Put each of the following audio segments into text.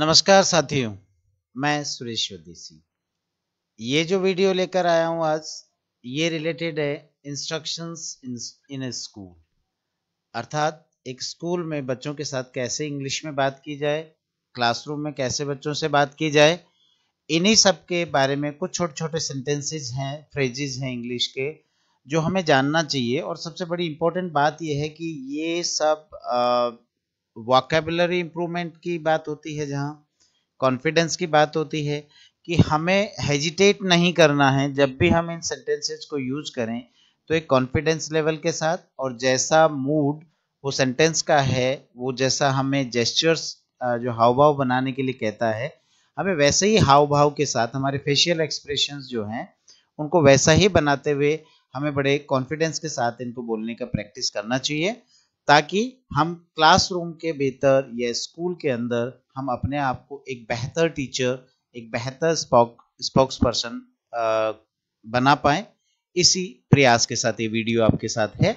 नमस्कार साथियों मैं सुरेश सिंह ये जो वीडियो लेकर आया हूँ आज ये रिलेटेड है इंस्ट्रक्शंस इन स्कूल अर्थात एक स्कूल में बच्चों के साथ कैसे इंग्लिश में बात की जाए क्लासरूम में कैसे बच्चों से बात की जाए इन्हीं सब के बारे में कुछ छोटे छोटे सेंटेंसेज हैं फ्रेजेज हैं इंग्लिश के जो हमें जानना चाहिए और सबसे बड़ी इम्पोर्टेंट बात यह है कि ये सब आ, वॉकेबलरी इम्प्रूवमेंट की बात होती है जहाँ कॉन्फिडेंस की बात होती है कि हमें हेजिटेट नहीं करना है जब भी हम इन सेंटेंसेस को यूज करें तो एक कॉन्फिडेंस लेवल के साथ और जैसा मूड वो सेंटेंस का है वो जैसा हमें जेस्चर्स जो हाव भाव बनाने के लिए कहता है हमें वैसे ही हाव भाव के साथ हमारे फेशियल एक्सप्रेशन जो हैं उनको वैसा ही बनाते हुए हमें बड़े कॉन्फिडेंस के साथ इनको बोलने का प्रैक्टिस करना चाहिए ताकि हम क्लासरूम के भीतर या स्कूल के अंदर हम अपने आप को एक बेहतर टीचर एक बेहतर स्पोक स्पोक्स पर्सन बना पाए इसी प्रयास के साथ ये वीडियो आपके साथ है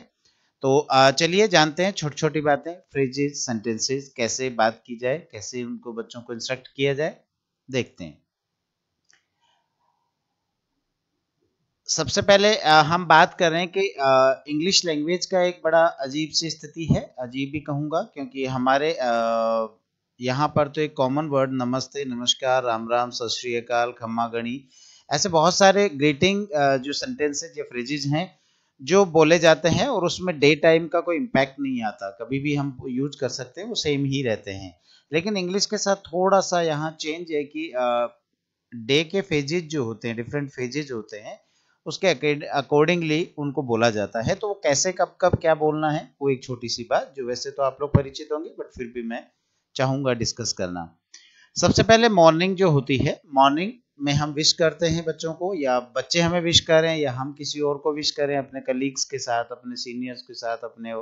तो चलिए जानते हैं छोटी छोटी बातें फ्रेजेज सेंटेंसेज कैसे बात की जाए कैसे उनको बच्चों को इंस्ट्रक्ट किया जाए देखते हैं सबसे पहले हम बात कर रहे हैं कि इंग्लिश लैंग्वेज का एक बड़ा अजीब सी स्थिति है अजीब भी कहूँगा क्योंकि हमारे यहाँ पर तो एक कॉमन वर्ड नमस्ते नमस्कार राम राम सत अकाल खम्मा गणी ऐसे बहुत सारे ग्रीटिंग जो सेंटेंसेज या फ्रेजेज हैं जो बोले जाते हैं और उसमें डे टाइम का कोई इम्पैक्ट नहीं आता कभी भी हम यूज कर सकते हैं वो सेम ही रहते हैं लेकिन इंग्लिश के साथ थोड़ा सा यहाँ चेंज है कि डे के फेजेज जो होते हैं डिफरेंट फेजेज होते हैं उसके अकॉर्डिंगली उनको बोला जाता है तो वो कैसे कब कब क्या बोलना है वो एक छोटी सी बात जो वैसे तो आप लोग परिचित होंगे बट फिर भी मैं चाहूंगा डिस्कस करना सबसे पहले मॉर्निंग जो होती है मॉर्निंग में हम विश करते हैं बच्चों को या बच्चे हमें विश करें या हम किसी और को विश करें अपने कलीग्स के साथ अपने सीनियर्स के साथ अपने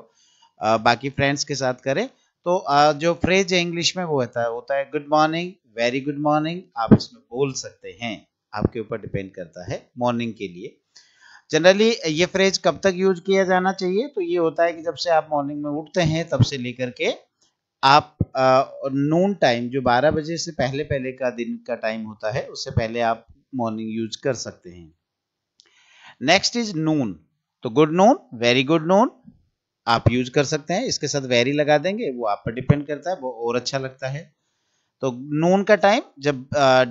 बाकी फ्रेंड्स के साथ करें तो जो फ्रेज है इंग्लिश में वो होता है होता है good morning very good morning आप इसमें बोल सकते हैं आपके ऊपर डिपेंड करता है मॉर्निंग के लिए जनरली ये फ्रेज कब तक यूज किया जाना चाहिए तो ये होता है कि जब से आप मॉर्निंग में उठते हैं तब से लेकर के आप नून टाइम जो 12 बजे से पहले पहले का दिन का टाइम होता है उससे पहले आप मॉर्निंग यूज कर सकते हैं नेक्स्ट इज नून तो good noon very good noon आप यूज कर सकते हैं इसके साथ वेरी लगा देंगे वो आप पर डिपेंड करता है वो और अच्छा लगता है तो नून का टाइम जब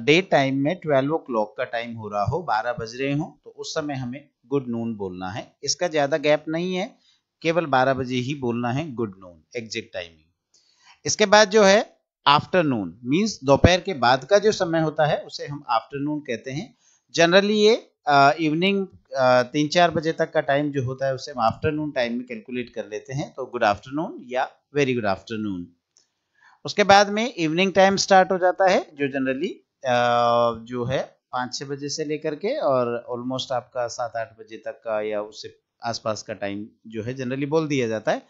डे टाइम में ट्वेल्व ओ का टाइम हो रहा हो बारह बज रहे हो तो उस समय हमें गुड नून बोलना है इसका ज्यादा गैप नहीं है केवल बारह बजे ही बोलना है गुड नून एग्जिट टाइमिंग इसके बाद जो है आफ्टरनून मींस दोपहर के बाद का जो समय होता है उसे हम आफ्टरनून कहते हैं जनरली ये इवनिंग तीन चार बजे तक का टाइम जो होता है उसे हम आफ्टरनून टाइम में कैलकुलेट कर लेते हैं तो गुड आफ्टरनून या वेरी गुड आफ्टरनून उसके बाद में इवनिंग टाइम स्टार्ट हो जाता है जो जनरली जो है पाँच छः बजे से लेकर के और ऑलमोस्ट आपका सात आठ बजे तक का या उससे आसपास का टाइम जो है जनरली बोल दिया जाता है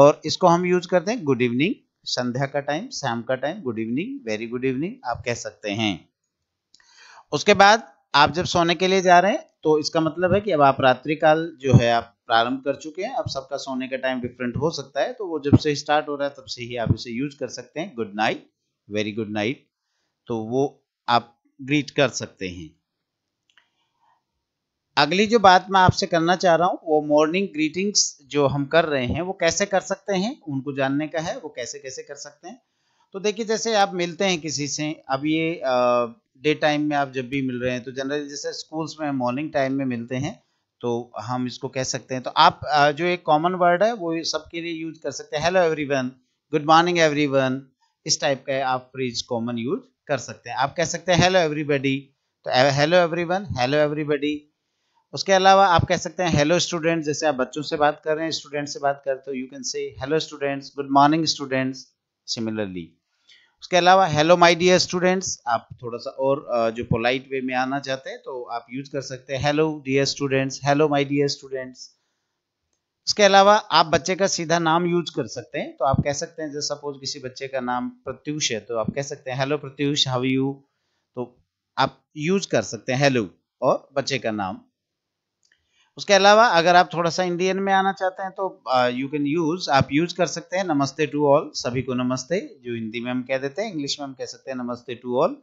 और इसको हम यूज करते हैं गुड इवनिंग संध्या का टाइम शाम का time good evening very good evening आप कह सकते हैं उसके बाद आप जब सोने के लिए जा रहे हैं तो इसका मतलब है कि अब आप रात्रि काल जो है आप प्रारंभ कर चुके हैं अब सबका सोने का टाइम डिफरेंट हो सकता है तो वो जब से स्टार्ट हो रहा है तब से ही आप इसे यूज कर सकते हैं good night very good night तो वो आप ग्रीट कर सकते हैं अगली जो बात मैं आपसे करना चाह रहा हूं वो मॉर्निंग ग्रीटिंग्स जो हम कर रहे हैं वो कैसे कर सकते हैं उनको जानने का है वो कैसे कैसे कर सकते हैं तो देखिए जैसे आप मिलते हैं किसी से अब ये आ, डे टाइम में आप जब भी मिल रहे हैं तो जनरली जैसे स्कूल्स में मॉर्निंग टाइम में मिलते हैं तो हम इसको कह सकते हैं तो आप जो एक कॉमन वर्ड है वो सबके लिए यूज कर सकते हैं hello everyone good morning everyone इस टाइप का आप फ्रीज कॉमन यूज कर सकते हैं आप कह सकते हैं हेलो एवरीबडी तो हेलो एवरीवन हेलो एवरीबडी उसके अलावा आप कह सकते हैं हेलो स्टूडेंट जैसे आप बच्चों से बात कर रहे हैं स्टूडेंट से बात करते हो you can say hello students good morning students similarly उसके अलावा हेलो माय डियर स्टूडेंट्स आप थोड़ा सा और जो पोलाइट वे में आना चाहते हैं तो आप यूज कर सकते हैं hello dear students hello my dear students उसके अलावा आप बच्चे का सीधा नाम यूज कर सकते हैं तो आप कह सकते हैं जैसे सपोज किसी बच्चे का नाम प्रत्युष है तो आप कह सकते हैं हेलो प्रत्यूष हाउ यू तो आप यूज कर सकते हैं हेलो और बच्चे का नाम उसके अलावा अगर आप थोड़ा सा इंडियन में आना चाहते हैं तो यू कैन यूज आप यूज कर सकते हैं नमस्ते टू ऑल सभी को नमस्ते जो हिंदी में हम कह देते हैं इंग्लिश में हम कह सकते हैं namaste to all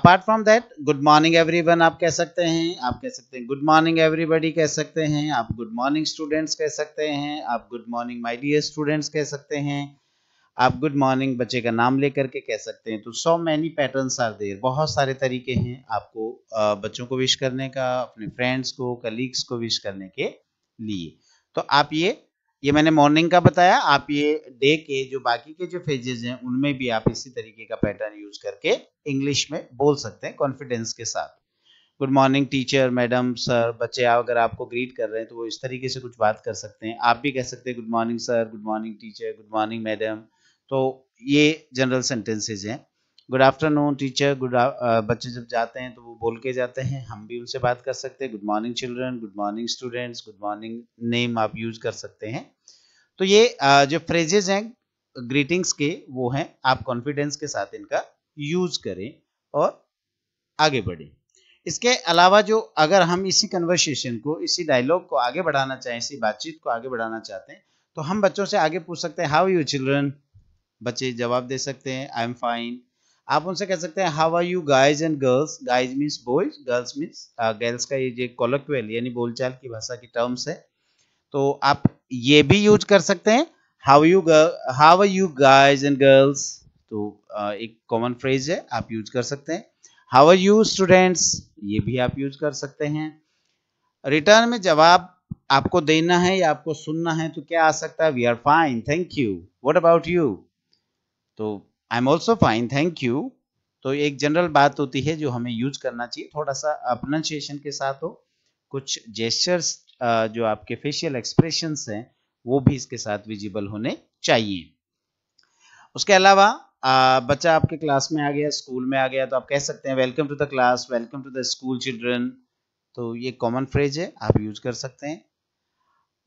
apart from that good morning one आप कह सकते हैं आप कह सकते हैं गुड मॉर्निंग एवरीबडी कह सकते हैं आप गुड मॉर्निंग स्टूडेंट्स कह सकते हैं आप good morning my dear students कह सकते हैं आप गुड मॉर्निंग बच्चे का नाम लेकर के कह सकते हैं तो so many pattern are there बहुत सारे तरीके हैं आपको बच्चों को विश करने का अपने फ्रेंड्स को कलीग्स को विश करने के लिए तो आप ये ये मैंने मॉर्निंग का बताया आप ये डे के जो बाकी के जो फेजेज हैं उनमें भी आप इसी तरीके का पैटर्न यूज करके इंग्लिश में बोल सकते हैं कॉन्फिडेंस के साथ good morning teacher madam sir बच्चे आप अगर आपको ग्रीट कर रहे हैं तो वो इस तरीके से कुछ बात कर सकते हैं आप भी कह सकते हैं good morning sir good morning teacher good morning madam तो ये जनरल सेंटेंसेज हैं गुड आफ्टरनून टीचर गुड बच्चे जब जाते हैं तो वो बोल के जाते हैं हम भी उनसे बात कर सकते हैं good morning children good morning students good morning name आप यूज कर सकते हैं तो ये uh, जो फ्रेजेज हैं ग्रीटिंग्स के वो हैं आप कॉन्फिडेंस के साथ इनका यूज करें और आगे बढ़ें इसके अलावा जो अगर हम इसी कन्वर्सेशन को इसी डायलॉग को आगे बढ़ाना चाहें इसी बातचीत को आगे बढ़ाना चाहते हैं तो हम बच्चों से आगे पूछ सकते हैं हाउ यू चिल्ड्रन बच्चे जवाब दे सकते हैं आई एम फाइन आप उनसे कह सकते हैं how are you guys and girls guys means boys girls means girls का ये जो यानी बोलचाल की भाषा की टर्म्स है तो आप ये भी यूज कर सकते हैं how you how are you guys and girls तो uh, एक कॉमन फ्रेज है आप यूज कर सकते हैं हाउ आर यू स्टूडेंट्स ये भी आप यूज कर सकते हैं रिटर्न में जवाब आपको देना है या आपको सुनना है तो क्या आ सकता है we are fine thank you what about you तो I am also fine thank you तो एक जनरल बात होती है जो हमें यूज करना चाहिए थोड़ा सा प्रोनाउंसिएशन के साथ हो कुछ जेस्टर्स जो आपके फेशियल एक्सप्रेशन हैं वो भी इसके साथ विजिबल होने चाहिए उसके अलावा आ, बच्चा आपके क्लास में आ गया स्कूल में आ गया तो आप कह सकते हैं welcome to the class welcome to the school children तो ये कॉमन फ्रेज है आप यूज कर सकते हैं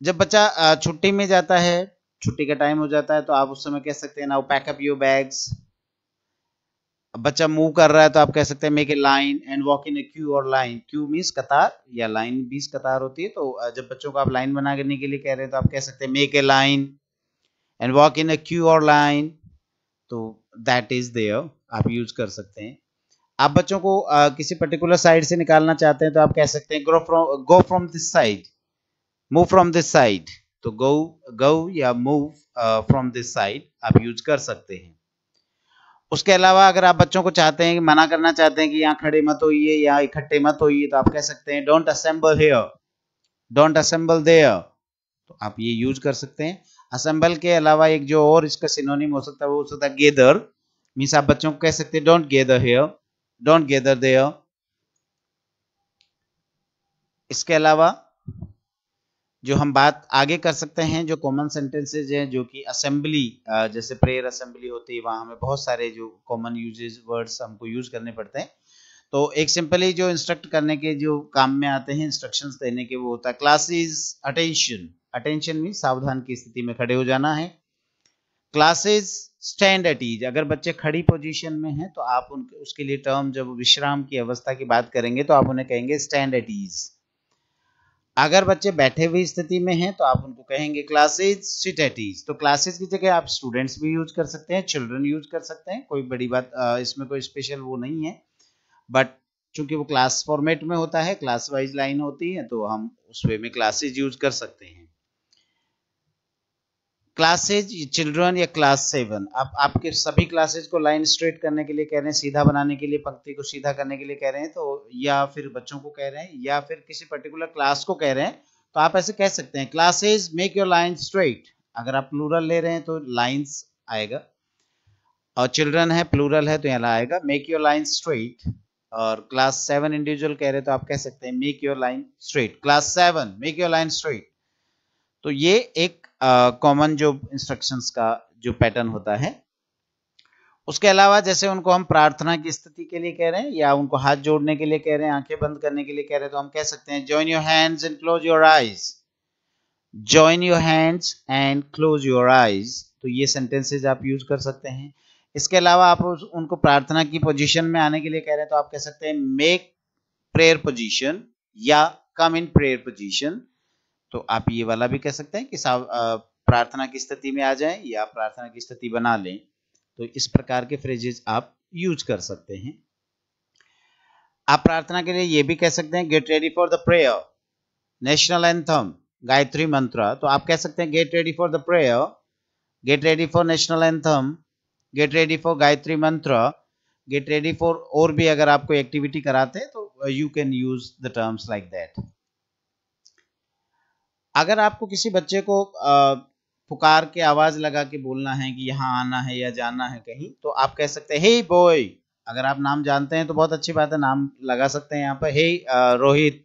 जब बच्चा छुट्टी में जाता है छुट्टी का टाइम हो जाता है तो आप उस समय कह सकते हैं नाउ पैकअप योर बैग्स बच्चा मूव कर रहा है तो आप कह सकते हैं make a line and walk in a queue और लाइन क्यू मीन्स कतार या लाइन बीस कतार होती है तो जब बच्चों को आप लाइन बना करने के लिए कह रहे हैं तो आप कह सकते हैं make a line and walk in a queue और लाइन तो दैट इज देयर आप यूज कर सकते हैं आप बच्चों को आ, किसी पर्टिकुलर साइड से निकालना चाहते हैं तो आप कह सकते हैं grow from go from this side move from this side तो गौ गो या मूव फ्रॉम दिस साइड आप यूज कर सकते हैं उसके अलावा अगर आप बच्चों को चाहते हैं कि मना करना चाहते हैं कि यहाँ खड़े मत होइए या इकट्ठे मत होइए तो आप कह सकते हैं don't assemble here don't assemble there तो आप ये यूज कर सकते हैं असेंबल के अलावा एक जो और इसका सिनोनिम हो सकता है वो हो सकता है गेदर मीन्स आप बच्चों को कह सकते हैं don't gather here don't gather there इसके अलावा जो हम बात आगे कर सकते हैं जो कॉमन सेंटेंसेज हैं जो कि असेंबली जैसे प्रेयर असेंबली होती है वहां हमें बहुत सारे जो कॉमन यूजेज वर्ड्स हमको यूज करने पड़ते हैं तो एक सिंपली जो इंस्ट्रक्ट करने के जो काम में आते हैं इंस्ट्रक्शन देने के वो होता है क्लासेज अटेंशन अटेंशन भी सावधान की स्थिति में खड़े हो जाना है क्लासेज स्टैंड एट ईज अगर बच्चे खड़ी पोजिशन में है तो आप उनके उसके लिए टर्म जब विश्राम की अवस्था की बात करेंगे तो आप उन्हें कहेंगे स्टैंड एट ईज अगर बच्चे बैठे हुए स्थिति में हैं तो आप उनको कहेंगे क्लासेज सिट एट ईज तो क्लासेज की जगह आप स्टूडेंट्स भी यूज कर सकते हैं चिल्ड्रन यूज कर सकते हैं कोई बड़ी बात इसमें कोई स्पेशल वो नहीं है बट चूंकि वो क्लास फॉर्मेट में होता है क्लास वाइज लाइन होती है तो हम उस वे में क्लासेज यूज कर सकते हैं क्लासेज चिल्ड्रन या क्लास सेवन आप आपके सभी क्लासेज को लाइन स्ट्रेट करने के लिए कह रहे हैं सीधा बनाने के लिए पंक्ति को सीधा करने के लिए कह रहे हैं तो या फिर बच्चों को कह रहे हैं या फिर किसी पर्टिकुलर क्लास को कह रहे हैं तो आप ऐसे कह सकते हैं classes make your line straight अगर आप प्लूरल ले रहे हैं तो लाइन्स आएगा और चिल्ड्रन है प्लूरल है तो यहाँ आएगा मेक योर लाइन स्ट्रेट और क्लास सेवन इंडिविजुअल कह रहे हैं तो आप कह सकते हैं make your line straight class seven make your line straight तो ये एक कॉमन जो इंस्ट्रक्शंस का जो पैटर्न होता है उसके अलावा जैसे उनको हम प्रार्थना की स्थिति के लिए कह रहे हैं या उनको हाथ जोड़ने के लिए कह रहे हैं आंखें बंद करने के लिए कह रहे हैं तो हम कह सकते हैं join your hands and close your eyes join your hands and close your eyes तो ये सेंटेंसेज आप यूज कर सकते हैं इसके अलावा आप उनको प्रार्थना की पोजिशन में आने के लिए कह रहे हैं तो आप कह सकते हैं मेक प्रेयर पोजिशन या कम इन प्रेयर पोजिशन तो आप ये वाला भी कह सकते हैं कि प्रार्थना की स्थिति में आ जाएं या प्रार्थना की स्थिति बना लें तो इस प्रकार के फ्रेजेज आप यूज कर सकते हैं आप प्रार्थना के लिए ये भी कह सकते हैं get ready for the prayer national anthem Gayatri Mantra तो आप कह सकते हैं get ready for the prayer get ready for national anthem get ready for Gayatri Mantra get ready for और भी अगर आपको एक्टिविटी कराते हैं तो you can use the terms like that अगर आपको किसी बच्चे को पुकार के आवाज लगा के बोलना है कि यहाँ आना है या जाना है कहीं तो आप कह सकते हैं हे बॉय अगर आप नाम जानते हैं तो बहुत अच्छी बात है नाम लगा सकते हैं यहाँ पर हे रोहित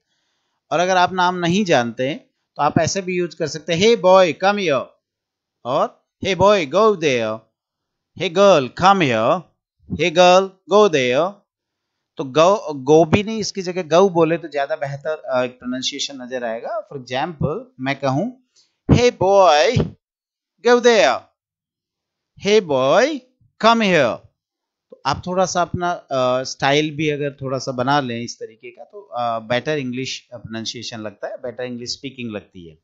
और अगर आप नाम नहीं जानते तो आप ऐसे भी यूज कर सकते हैं हे बॉय कम यो और hey boy go there hey girl come yo hey girl go there तो गौ गो भी नहीं इसकी जगह गौ बोले तो ज्यादा बेहतर एक प्रोनाउंसिएशन नजर आएगा फॉर एग्जाम्पल मैं कहूं hey boy go there hey boy come here तो आप थोड़ा सा अपना स्टाइल भी अगर थोड़ा सा बना लें इस तरीके का तो बेटर इंग्लिश प्रोनाउंसिएशन लगता है बेटर इंग्लिश स्पीकिंग लगती है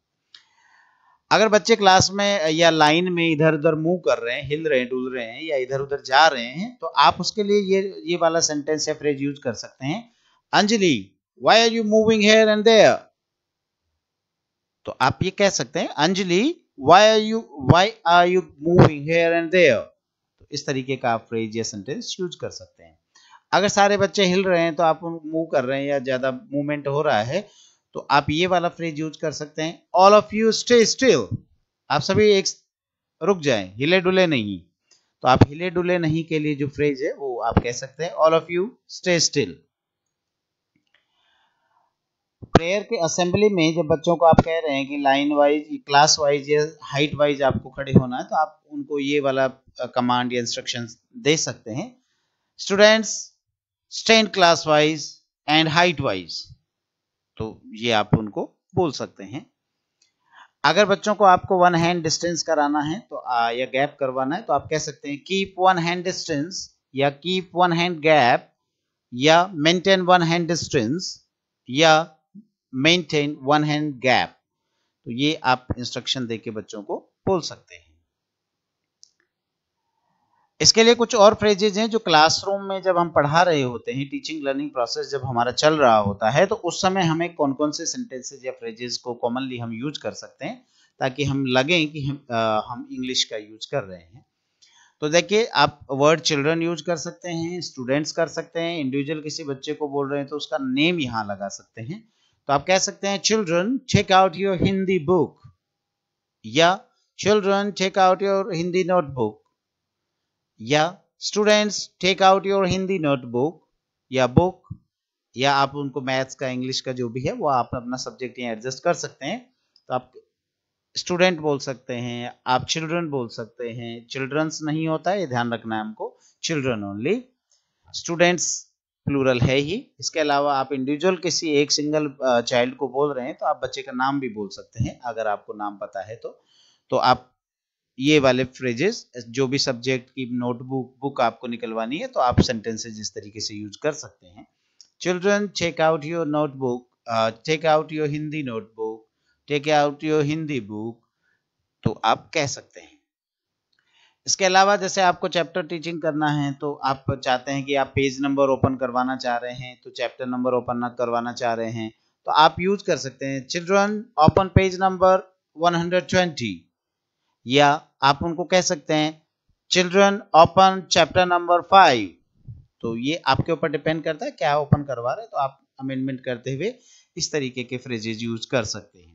अगर बच्चे क्लास में या लाइन में इधर उधर मूव कर रहे हैं हिल रहे हैं डुल रहे हैं या इधर उधर जा रहे हैं तो आप उसके लिए ये ये वाला सेंटेंस या फ्रेज यूज कर सकते हैं Anjali why are you moving here and there तो आप ये कह सकते हैं Anjali why are you why are you moving here and there तो इस तरीके का आप फ्रेज या सेंटेंस यूज कर सकते हैं अगर सारे बच्चे हिल रहे हैं तो आप मूव कर रहे हैं या ज्यादा मूवमेंट हो रहा है तो आप ये वाला फ्रेज यूज कर सकते हैं all of you stay still आप सभी एक रुक जाए हिले डुले नहीं तो आप हिले डुले नहीं के लिए जो फ्रेज है वो आप कह सकते हैं all of you stay still prayer के असेंबली में जब बच्चों को आप कह रहे हैं कि लाइन वाइज क्लास वाइज या हाइट वाइज आपको खड़े होना है तो आप उनको ये वाला कमांड या इंस्ट्रक्शन दे सकते हैं students stand class wise and height wise तो ये आप उनको बोल सकते हैं अगर बच्चों को आपको वन हैंड डिस्टेंस कराना है तो आ, या गैप करवाना है तो आप कह सकते हैं कीप वन हैंड डिस्टेंस या कीप वन हैंड गैप या मेंटेन वन हैंड डिस्टेंस या मेंटेन वन हैंड गैप तो ये आप इंस्ट्रक्शन देके बच्चों को बोल सकते हैं इसके लिए कुछ और फ्रेजेज हैं जो क्लासरूम में जब हम पढ़ा रहे होते हैं टीचिंग लर्निंग प्रोसेस जब हमारा चल रहा होता है तो उस समय हमें कौन कौन से सेंटेंसेज या फ्रेजेज को कॉमनली हम यूज कर सकते हैं ताकि हम लगे कि हम आ, हम इंग्लिश का यूज कर रहे हैं तो देखिए आप वर्ड चिल्ड्रन यूज कर सकते हैं स्टूडेंट्स कर सकते हैं इंडिविजुअल किसी बच्चे को बोल रहे हैं तो उसका नेम यहाँ लगा सकते हैं तो आप कह सकते हैं children check out your Hindi book या children check out your Hindi notebook या students take out your Hindi notebook या बुक या आप उनको मैथ्स का इंग्लिश का जो भी है वो आप अपना सब्जेक्ट यहाँ एडजस्ट कर सकते हैं तो आप स्टूडेंट बोल सकते हैं आप चिल्ड्रन बोल सकते हैं चिल्ड्रंस नहीं होता है ये ध्यान रखना है हमको चिल्ड्रन ओनली स्टूडेंट्स प्लूरल है ही इसके अलावा आप इंडिविजुअल किसी एक सिंगल चाइल्ड uh, को बोल रहे हैं तो आप बच्चे का नाम भी बोल सकते हैं अगर आपको नाम पता है तो तो आप ये वाले फ्रेजेस जो भी सब्जेक्ट की नोटबुक बुक आपको निकलवानी है तो आप सेंटेंसेज इस तरीके से यूज कर सकते हैं children check out your notebook take out your Hindi notebook take out your Hindi book तो आप कह सकते हैं इसके अलावा जैसे आपको चैप्टर टीचिंग करना है तो आप चाहते हैं कि आप पेज नंबर ओपन करवाना चाह रहे हैं तो चैप्टर नंबर ओपन ना करवाना चाह रहे हैं तो आप यूज कर सकते हैं चिल्ड्रन ओपन पेज नंबर 120 या आप उनको कह सकते हैं children open chapter number five तो ये आपके ऊपर डिपेंड करता है क्या ओपन करवा रहे हैं तो आप अमेंडमेंट करते हुए इस तरीके के फ्रेजेज यूज कर सकते हैं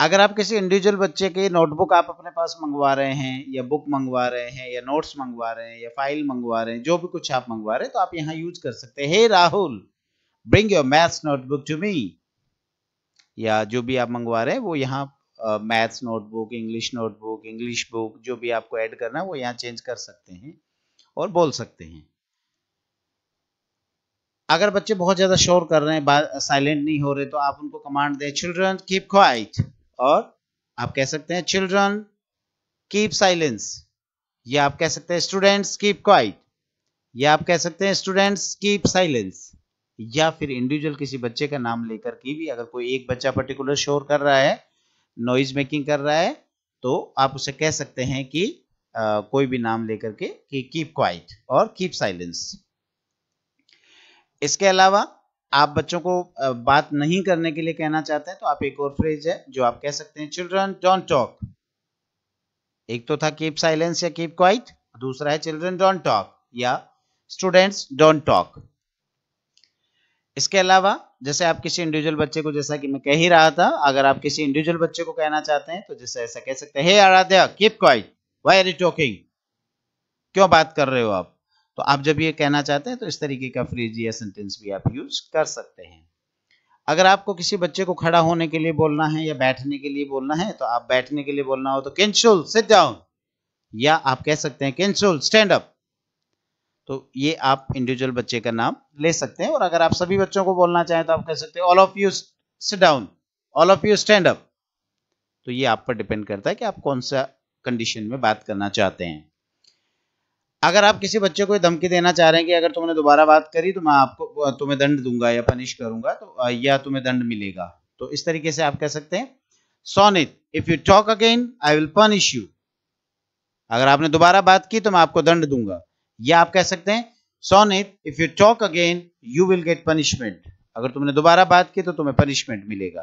अगर आप किसी इंडिविजुअल बच्चे के नोटबुक आप अपने पास मंगवा रहे हैं या बुक मंगवा रहे हैं या नोट्स मंगवा रहे हैं या फाइल मंगवा रहे हैं जो भी कुछ आप मंगवा रहे हैं तो आप यहाँ यूज कर सकते हैं hey Rahul bring your maths notebook to me या जो भी आप मंगवा रहे हैं वो यहाँ maths notebook English notebook English book जो भी आपको ऐड करना है वो यहाँ चेंज कर सकते हैं और बोल सकते हैं अगर बच्चे बहुत ज़्यादा शोर कर रहे हैं साइलेंट नहीं हो रहे तो आप उनको कमांड दें चिल्ड्रन कीप क्वाइट और आप कह सकते हैं चिल्ड्रन कीप साइलेंस या आप कह सकते हैं स्टूडेंट्स कीप क्वाइट या आप कह सकते हैं स्टूडेंट्स कीप साइलेंस या फिर इंडिविजुअल किसी बच्चे का नाम लेकर की भी अगर कोई एक बच्चा पर्टिकुलर शोर कर रहा है नॉइज मेकिंग कर रहा है तो आप उसे कह सकते हैं कि आ, कोई भी नाम लेकर के कि कीप क्वाइट और कीप साइलेंस इसके अलावा आप बच्चों को बात नहीं करने के लिए कहना चाहते हैं तो आप एक और फ्रेज है जो आप कह सकते हैं चिल्ड्रन डोंट टॉक एक तो था कीप साइलेंस या कीप क्वाइट दूसरा है चिल्ड्रन डोंट टॉक या स्टूडेंट्स डोंट टॉक इसके अलावा जैसे आप किसी इंडिविजुअल बच्चे को जैसा कि मैं कह ही रहा था अगर आप किसी इंडिविजुअल बच्चे को कहना चाहते हैं तो जैसे ऐसा कह सकते हैं hey Aaradhya keep quiet why are you talking क्यों बात कर रहे हो आप तो आप जब ये कहना चाहते हैं तो इस तरीके का फ्रीज या सेंटेंस भी आप यूज कर सकते हैं अगर आपको किसी बच्चे को खड़ा होने के लिए बोलना है या बैठने के लिए बोलना है तो आप बैठने के लिए बोलना हो तो कैंसुल सिट डाउन या आप कह सकते हैं कैंसुल स्टैंड अप तो ये आप इंडिविजुअल बच्चे का नाम ले सकते हैं और अगर आप सभी बच्चों को बोलना चाहें तो आप कह सकते हैं all of you sit down all of you stand up तो ये आप पर डिपेंड करता है कि आप कौन सा कंडीशन में बात करना चाहते हैं अगर आप किसी बच्चे को धमकी देना चाह रहे हैं कि अगर तुमने दोबारा बात करी तो मैं आपको तुम्हें दंड दूंगा या पनिश करूंगा तो या तुम्हें दंड मिलेगा तो इस तरीके से आप कह सकते हैं Sonit if you talk again I will punish you अगर आपने दोबारा बात की तो मैं आपको दंड दूंगा ये आप कह सकते हैं Sonit if you talk again you will get punishment अगर तुमने दोबारा बात की तो तुम्हें पनिशमेंट मिलेगा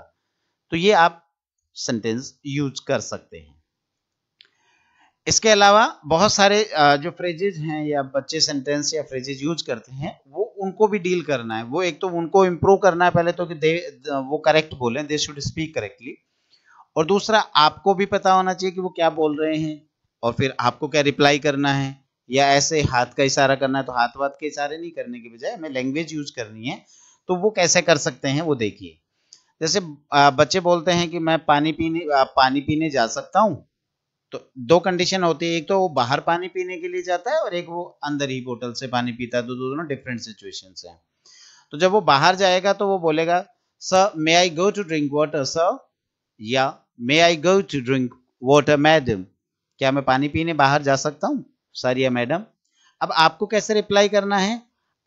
तो ये आप सेंटेंस यूज कर सकते हैं इसके अलावा बहुत सारे जो फ्रेजेज हैं या बच्चे सेंटेंस या फ्रेजेज यूज करते हैं वो उनको भी डील करना है वो एक तो उनको इम्प्रूव करना है पहले तो कि दे वो करेक्ट बोलें दे शुड स्पीक करेक्टली और दूसरा आपको भी पता होना चाहिए कि वो क्या बोल रहे हैं और फिर आपको क्या रिप्लाई करना है या ऐसे हाथ का इशारा करना है तो हाथ वाथ के इशारे नहीं करने के बजाय हमें लैंग्वेज यूज करनी है तो वो कैसे कर सकते हैं वो देखिए जैसे बच्चे बोलते हैं कि मैं पानी पीने पानी पीने जा सकता हूँ तो दो कंडीशन होती है एक तो वो बाहर पानी पीने के लिए जाता है और एक वो अंदर ही बोतल से पानी पीता है तो दोनों डिफरेंट सिचुएशन है तो जब वो बाहर जाएगा तो वो बोलेगा sir may I go to drink water sir या may I go to drink water madam क्या मैं पानी पीने बाहर जा सकता हूँ सर मैडम अब आपको कैसे रिप्लाई करना है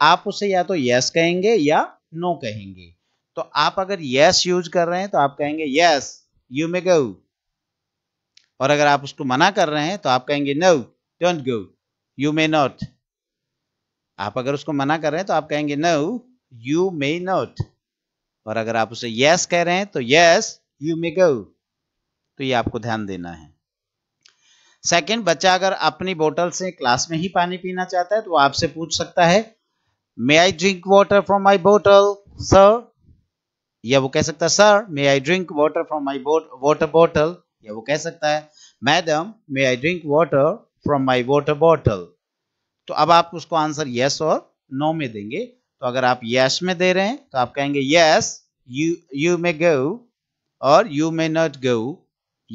आप उसे या तो यस कहेंगे या नो कहेंगे तो आप अगर यस यूज कर रहे हैं तो आप कहेंगे यस यू मे गो और अगर आप उसको मना कर रहे हैं तो आप कहेंगे no don't go you may not आप अगर उसको मना कर रहे हैं तो आप कहेंगे नो यू मे नॉट और अगर आप उसे यस कह रहे हैं तो यस यू मे गो तो ये आपको ध्यान देना है सेकंड बच्चा अगर अपनी बोतल से क्लास में ही पानी पीना चाहता है तो आपसे पूछ सकता है may I drink water from my bottle sir या वो कह सकता है sir may I drink water from my water bottle या वो कह सकता है madam may I drink water from my water bottle तो अब आप उसको आंसर यस और नो में देंगे तो अगर आप यस में दे रहे हैं तो आप कहेंगे yes you you may go और यू मे नॉट गो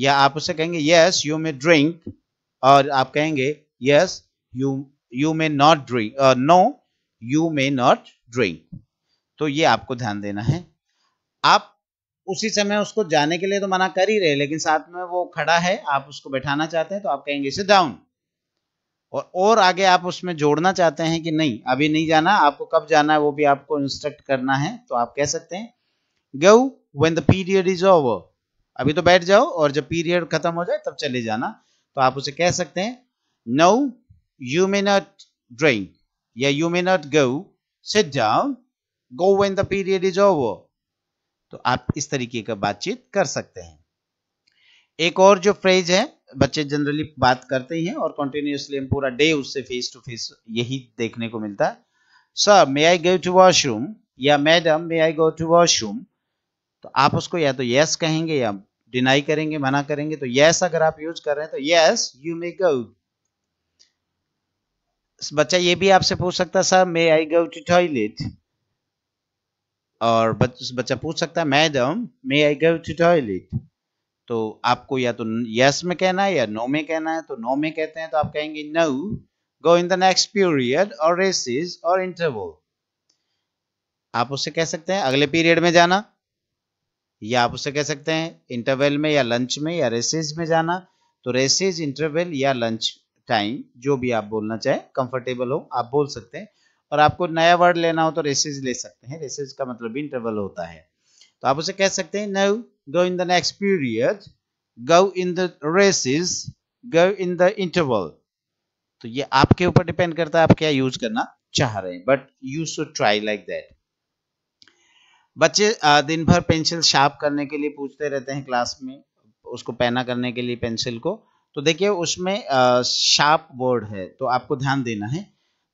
या आप उसे कहेंगे यस यू मे ड्रिंक और आप कहेंगे yes you you may not drink no you may not drink तो ये आपको ध्यान देना है आप उसी समय उसको जाने के लिए तो मना कर ही रहे लेकिन साथ में वो खड़ा है आप उसको बैठाना चाहते हैं तो आप कहेंगे इसे डाउन और और आगे आप उसमें जोड़ना चाहते हैं कि नहीं अभी नहीं जाना आपको कब जाना है वो भी आपको इंस्ट्रक्ट करना है तो आप कह सकते हैं go when the period is over अभी तो बैठ जाओ और जब पीरियड खत्म हो जाए तब चले जाना तो आप उसे कह सकते हैं no you may not drink या you may not go sit down go when the period is over तो आप इस तरीके का बातचीत कर सकते हैं एक और जो फ्रेज है बच्चे जनरली बात करते ही हैं और कंटिन्यूसली हम पूरा डे उससे फेस टू फेस यही देखने को मिलता है sir may I go to washroom या madam may I go to washroom तो आप उसको या तो यस कहेंगे या डिनाई करेंगे मना करेंगे तो यस अगर आप यूज कर रहे हैं तो यस यू मे गो बच्चा ये भी आपसे पूछ सकता है sir may I go to toilet और बच्चा पूछ सकता है madam may I go to toilet तो आपको या तो यस में कहना है या नो में कहना है तो नो में कहते हैं तो आप कहेंगे no go in the next period और रेसेस और इंटरवल आप उससे कह सकते हैं अगले पीरियड में जाना या आप उसे कह सकते हैं इंटरवल में या लंच में या रेसेज में जाना तो रेसेज इंटरवल या लंच टाइम जो भी आप बोलना चाहें कंफर्टेबल हो आप बोल सकते हैं और आपको नया वर्ड लेना हो तो रेसेज ले सकते हैं रेसेज का मतलब इंटरवल होता है तो आप उसे कह सकते हैं now go in the next period go in the recess go in the interval तो ये आपके ऊपर डिपेंड करता है आप क्या यूज करना चाह रहे हैं but you should try like that बच्चे दिन भर पेंसिल शार्प करने के लिए पूछते रहते हैं क्लास में उसको पैना करने के लिए पेंसिल को तो देखिए उसमें शार्प वर्ड है तो आपको ध्यान देना है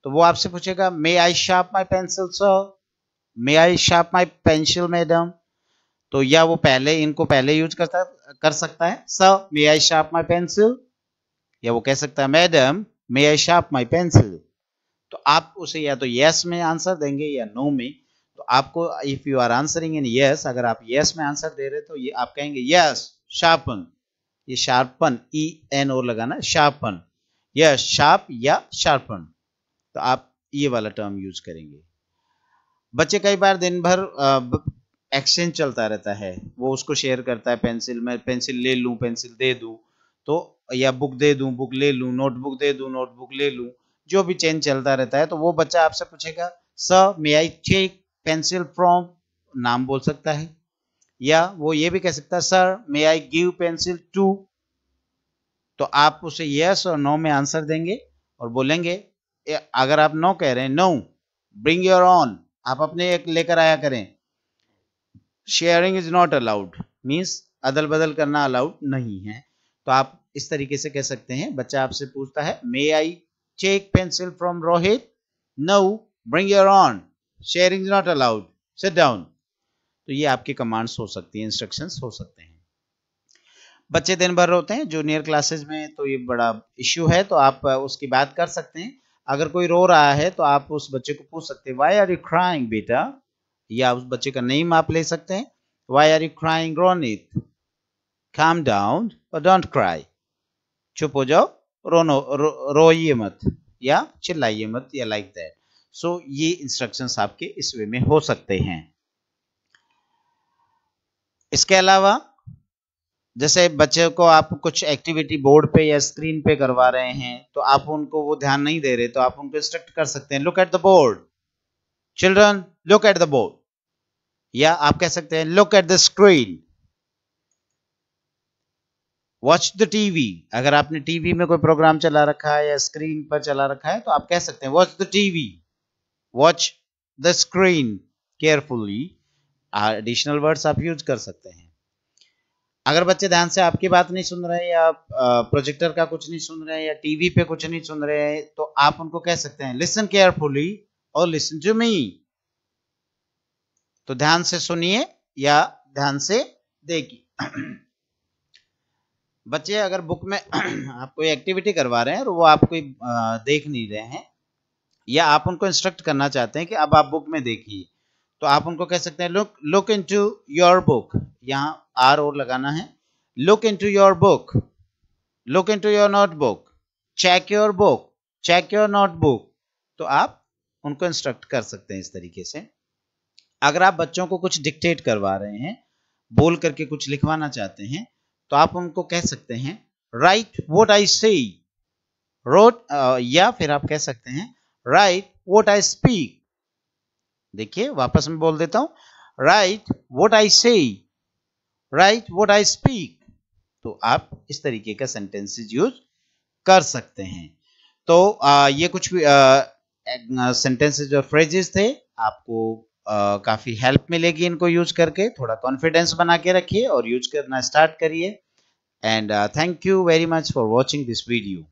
तो वो आपसे पूछेगा may I sharp my pencil sir may I sharp my pencil madam तो या वो पहले इनको पहले यूज करता कर सकता है sir may I sharp my pencil या वो कह सकता है madam may I sharp my pencil तो आप उसे या तो यस में आंसर देंगे या नो में तो आपको if you are answering in yes अगर आप यस में आंसर दे रहे तो ये आप कहेंगे यस शार्पन ये शार्पन ई एन ओ लगाना शार्पन यस शार्प या शार्पन तो आप ये वाला टर्म यूज करेंगे बच्चे कई बार दिन भर एक्सचेंज चलता रहता है वो उसको शेयर करता है पेंसिल मैं पेंसिल ले लूं पेंसिल दे दूं तो या बुक दे दूं बुक ले लूं नोटबुक दे दूं नोटबुक ले लूं जो भी चेंज चलता रहता है तो वो बच्चा आपसे पूछेगा sir may I check pencil from नाम बोल सकता है या वो ये भी कह सकता है sir may I give pencil to तो आप उसे यस और नो में आंसर देंगे और बोलेंगे अगर आप नो कह रहे हैं नो ब्रिंग योर ऑन आप अपने एक लेकर आया करें sharing is not allowed means अदल बदल करना अलाउड नहीं है तो आप इस तरीके से कह सकते हैं बच्चा आपसे पूछता है may I check pencil from Rohit no bring your own sharing is not allowed set down तो ये आपके कमांड्स हो सकती हैं इंस्ट्रक्शंस हो सकते हैं बच्चे दिन भर रोते हैं जूनियर क्लासेस में तो ये बड़ा इश्यू है तो आप उसकी बात कर सकते हैं अगर कोई रो रहा है तो आप उस बच्चे को पूछ सकते हैं वाई आर यू क्राइंग बेटा या उस बच्चे का नेम आप ले सकते हैं वाई आर यू क्राइंग रोनित काम डाउन और डोंट क्राई चुप हो जाओ रोनो रो, रोइए मत या चिल्लाइए मत या लाइक दैट सो so, ये इंस्ट्रक्शंस आपके इस वे में हो सकते हैं इसके अलावा जैसे बच्चे को आप कुछ एक्टिविटी बोर्ड पे या स्क्रीन पे करवा रहे हैं तो आप उनको वो ध्यान नहीं दे रहे तो आप उनको इंस्ट्रक्ट कर सकते हैं look at the board children look at the board या आप कह सकते हैं look at the screen watch the TV अगर आपने टीवी में कोई प्रोग्राम चला रखा है या स्क्रीन पर चला रखा है तो आप कह सकते हैं watch the TV watch the screen carefully additional words आप यूज कर सकते हैं अगर बच्चे ध्यान से आपकी बात नहीं सुन रहे या प्रोजेक्टर का कुछ नहीं सुन रहे या टीवी पे कुछ नहीं सुन रहे हैं तो आप उनको कह सकते हैं लिसन केयरफुली और लिसन टू मी तो ध्यान से सुनिए या ध्यान से देखिए बच्चे अगर बुक में आप कोई एक्टिविटी करवा रहे हैं और वो आप कोई देख नहीं रहे हैं या आप उनको इंस्ट्रक्ट करना चाहते हैं कि अब आप बुक में देखिए तो आप उनको कह सकते हैं look look into your book यहाँ आर और लगाना है look into your book look into your notebook check your book check your notebook तो आप उनको इंस्ट्रक्ट कर सकते हैं इस तरीके से अगर आप बच्चों को कुछ डिक्टेट करवा रहे हैं बोल करके कुछ लिखवाना चाहते हैं तो आप उनको कह सकते हैं राइट वोट आई से रोट या फिर आप कह सकते हैं राइट वोट आई स्पीक देखिए वापस में बोल देता हूं राइट वोट आई से राइट वोट आई स्पीक तो आप इस तरीके का सेंटेंसेज यूज कर सकते हैं तो आ, ये कुछ सेंटेंसेज और फ्रेजेस थे आपको आ, काफी हेल्प मिलेगी इनको यूज करके थोड़ा कॉन्फिडेंस बना के रखिए और यूज करना स्टार्ट करिए and thank you very much for watching this video